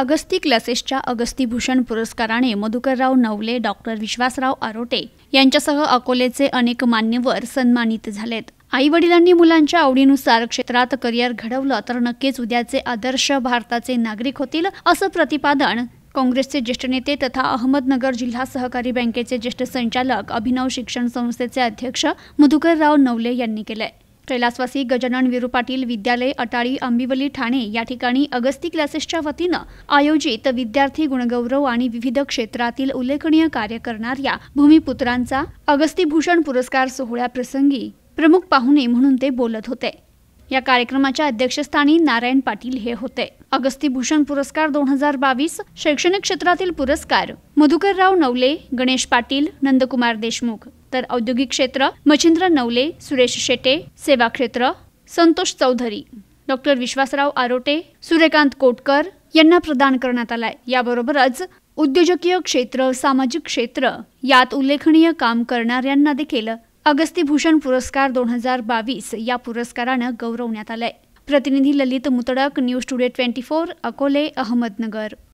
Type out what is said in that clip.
अगस्ती क्लासेसच्या अगस्ती भूषण पुरस्काराने मधुकरराव नवले डॉक्टर विश्वासराव आरोटे यांच्यासह अकोलेचे अनेक मान्यवर सन्मानित झालेत आई वडिलांनी मुलांच्या आवडीनुसार क्षेत्रात करिअर घडवलं तर नक्कीच उद्याचे आदर्श भारताचे नागरिक होतील असं प्रतिपादन काँग्रेसचे ज्येष्ठ नेते तथा अहमदनगर जिल्हा सहकारी बँकेचे ज्येष्ठ संचालक अभिनव शिक्षण संस्थेचे अध्यक्ष मधुकरराव नवले यांनी केलंय कैलासवासी गजानन वीरू पाटील विद्यालय अटाळी आंबिवली ठाणे या ठिकाणी अगस्ती क्लासेसच्या वतीनं आयोजित विद्यार्थी गुणगौरव आणि विविध क्षेत्रातील उल्लेखनीय कार्य करणाऱ्या भूमिपुत्रांचा अगस्ती भूषण पुरस्कार सोहळ्याप्रसंगी प्रमुख पाहुणे म्हणून ते बोलत होते या कार्यक्रमाच्या अध्यक्षस्थानी नारायण पाटील हे होते अगस्ती भूषण पुरस्कार दोन हजार बावीस शैक्षणिक क्षेत्रातील पुरस्कार मधुकरराव नवले गणेश पाटील नंदकुमार देशमुख तर औद्योगिक क्षेत्र मच्छिंद्र नवले सुरेश शेटे सेवा क्षेत्र संतोष चौधरी डॉक्टर विश्वासराव आरोटे सूर्यकांत कोटकर यांना प्रदान करण्यात आलाय याबरोबरच उद्योजकीय क्षेत्र सामाजिक क्षेत्र यात उल्लेखनीय काम करणाऱ्यांना देखील भूषण पुरस्कार दोन हजार बावीस या पुरस्कारानं गौरवण्यात आलाय प्रतिनिधी Lalit Mutadak news today twenty four Akole Ahmednagar